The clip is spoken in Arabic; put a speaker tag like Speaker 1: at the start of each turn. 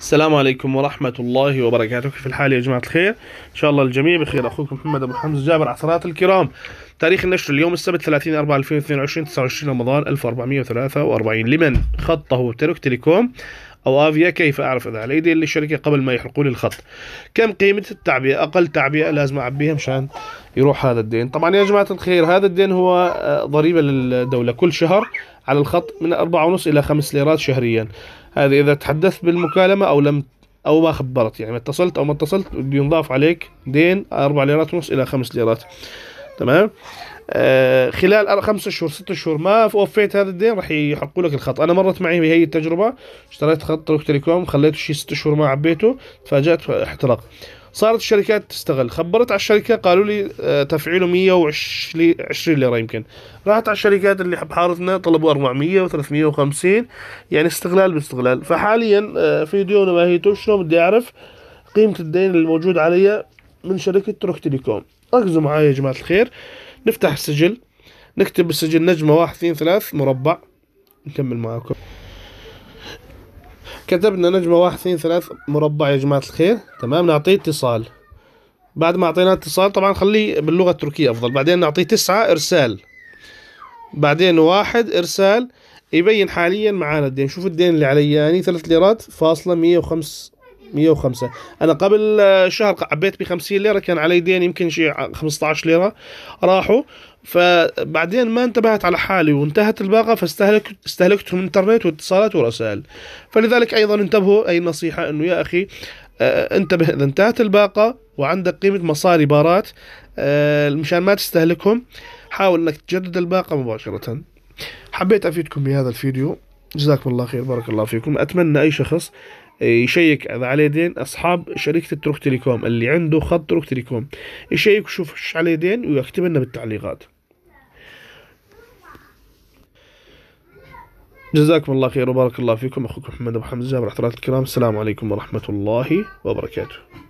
Speaker 1: السلام عليكم ورحمة الله وبركاته كيف الحال يا جماعة الخير إن شاء الله الجميع بخير أخوكم محمد أبو حمزة جابر عصرات الكرام تاريخ النشر اليوم السبت 30 4 2022 29 رمضان 1443 لمن خطه ترك تيليكوم أو أفيا كيف أعرف إذا على يدي للشركة قبل ما يحرقوا لي الخط كم قيمة التعبئة أقل تعبئة لازم أعبيها مشان يروح هذا الدين طبعا يا جماعة الخير هذا الدين هو آه، ضريبة للدولة كل شهر على الخط من أربعة ونص إلى خمس ليرات شهريا هذه إذا تحدثت بالمكالمة أو لم او ما خبرت يعني ما اتصلت او ما اتصلت بده ينضاف عليك دين 4 ليرات ونص الى 5 ليرات تمام آه، خلال خمسة شهور ستة شهور ما وفيت هذا الدين راح يحقوا لك الخط انا مرت معي بهي التجربه اشتريت خط تروك تليكوم خليته شي ستة شهور ما عبيته تفاجات احتراق صارت الشركات تستغل خبرت على الشركه قالوا لي آه، تفعيله 120 ليره يمكن راحت على الشركات اللي بحارتنا طلبوا 400 و350 يعني استغلال باستغلال فحاليا آه، في ديون ما هي شلون بدي اعرف قيمه الدين الموجود علي من شركه تروك تليكوم ركزوا معي يا جماعه الخير نفتح السجل نكتب بالسجل نجمة واحد اثنين ثلاث مربع نكمل معاكم كتبنا نجمة واحد اثنين ثلاث مربع يا جماعة الخير تمام نعطيه اتصال بعد ما أعطيناه اتصال طبعا خليه باللغة التركية أفضل بعدين نعطيه تسعة إرسال بعدين واحد إرسال يبين حاليا معانا الدين شوف الدين اللي علي يعني ثلاث ليرات فاصلة مية وخمس 105 انا قبل آه، شهر عبيت ب 50 ليره كان علي دين يمكن شي 15 ليره راحوا فبعدين ما انتبهت على حالي وانتهت الباقه فاستهلكت استهلكتهم انترنت واتصالات ورسائل فلذلك ايضا انتبهوا اي نصيحه انه يا اخي آه، انتبه اذا انتهت الباقه وعندك قيمه مصاري بارات آه، مشان ما تستهلكهم حاول انك تجدد الباقه مباشره حبيت افيدكم بهذا الفيديو جزاكم الله خير بارك الله فيكم اتمنى اي شخص يشيك اذا على يدين اصحاب شركه تروك تيليكوم اللي عنده خط تروك تيليكوم يشيك وشوف ايش على يدين ويكتب لنا بالتعليقات جزاكم الله خير وبارك الله فيكم اخوكم محمد ابو حمزه برحمة الكرام السلام عليكم ورحمه الله وبركاته